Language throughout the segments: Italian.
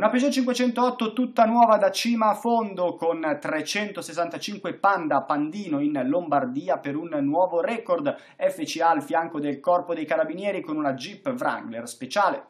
Una Peugeot 508 tutta nuova da cima a fondo con 365 Panda Pandino in Lombardia per un nuovo record FCA al fianco del Corpo dei Carabinieri con una Jeep Wrangler speciale.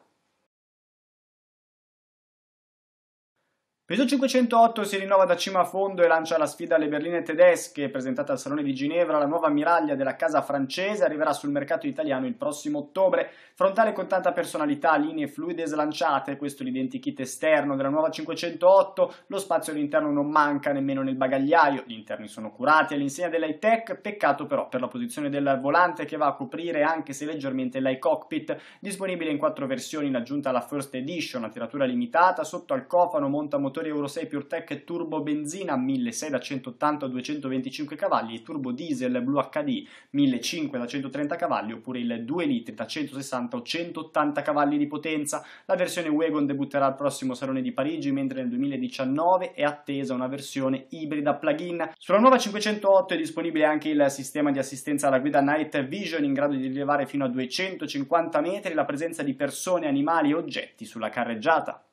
Peugeot 508 si rinnova da cima a fondo e lancia la sfida alle berline tedesche, presentata al Salone di Ginevra, la nuova ammiraglia della casa francese arriverà sul mercato italiano il prossimo ottobre. Frontale con tanta personalità, linee fluide e slanciate, questo è l'identikit esterno della nuova 508, lo spazio all'interno non manca nemmeno nel bagagliaio, gli interni sono curati all'insegna dell'high tech, peccato però per la posizione del volante che va a coprire anche se leggermente l'high cockpit, disponibile in quattro versioni in aggiunta alla First Edition, a tiratura limitata, sotto al cofano monta motore motori Euro 6 PureTech e turbo benzina 1.6 da 180 a 225 cavalli e turbo diesel Blue HD 1.5 da 130 cavalli oppure il 2 litri da 160 o 180 cavalli di potenza. La versione Wagon debutterà al prossimo Salone di Parigi mentre nel 2019 è attesa una versione ibrida plug-in. Sulla nuova 508 è disponibile anche il sistema di assistenza alla guida Night Vision in grado di rilevare fino a 250 metri la presenza di persone, animali e oggetti sulla carreggiata.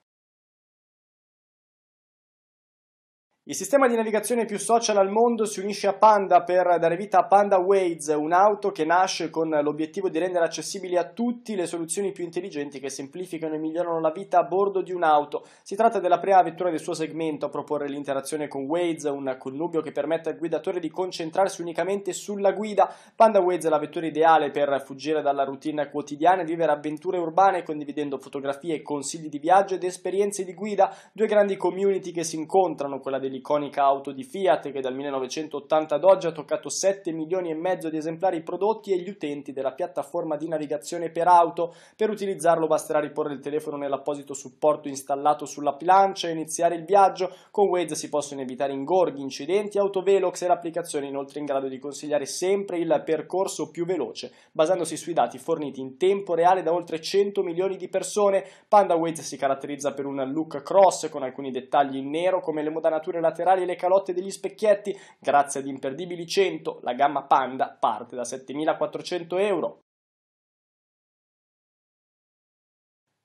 Il sistema di navigazione più social al mondo si unisce a Panda per dare vita a Panda Waze, un'auto che nasce con l'obiettivo di rendere accessibili a tutti le soluzioni più intelligenti che semplificano e migliorano la vita a bordo di un'auto. Si tratta della prima vettura del suo segmento a proporre l'interazione con Waze, un connubio che permette al guidatore di concentrarsi unicamente sulla guida. Panda Waze è la vettura ideale per fuggire dalla routine quotidiana e vivere avventure urbane condividendo fotografie, consigli di viaggio ed esperienze di guida, due grandi community che si incontrano, quella degli l'iconica auto di Fiat che dal 1980 ad oggi ha toccato 7 milioni e mezzo di esemplari prodotti e gli utenti della piattaforma di navigazione per auto. Per utilizzarlo basterà riporre il telefono nell'apposito supporto installato sulla plancia e iniziare il viaggio. Con Waze si possono evitare ingorghi, incidenti, autovelox e l'applicazione inoltre in grado di consigliare sempre il percorso più veloce, basandosi sui dati forniti in tempo reale da oltre 100 milioni di persone. Panda Waze si caratterizza per un look cross con alcuni dettagli in nero come le modanature laterali e le calotte degli specchietti, grazie ad imperdibili 100, la gamma Panda parte da 7.400 euro.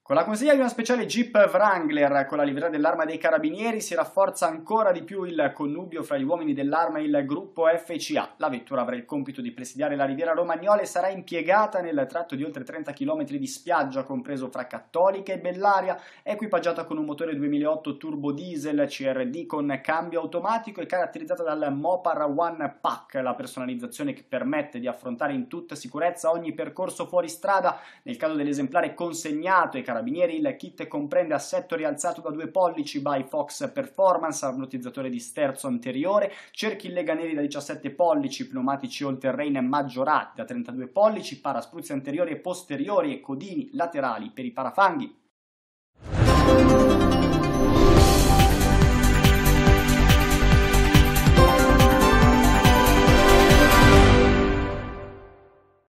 Con la consiglia di una speciale Jeep Wrangler con la livrea dell'Arma dei Carabinieri si rafforza ancora di più il connubio fra gli uomini dell'Arma e il gruppo FCA. La vettura avrà il compito di presidiare la riviera romagnola e sarà impiegata nel tratto di oltre 30 km di spiaggia compreso fra Cattolica e Bellaria, equipaggiata con un motore 2008 turbo diesel CRD con cambio automatico e caratterizzata dal Mopar One Pack, la personalizzazione che permette di affrontare in tutta sicurezza ogni percorso fuori strada. Nel caso dell'esemplare consegnato e Carabinieri, il kit comprende assetto rialzato da due pollici by Fox Performance, ammortizzatore di sterzo anteriore, cerchi lega neri da 17 pollici, pneumatici all-terrain maggiorati da 32 pollici, paraspruzzi anteriori e posteriori e codini laterali per i parafanghi.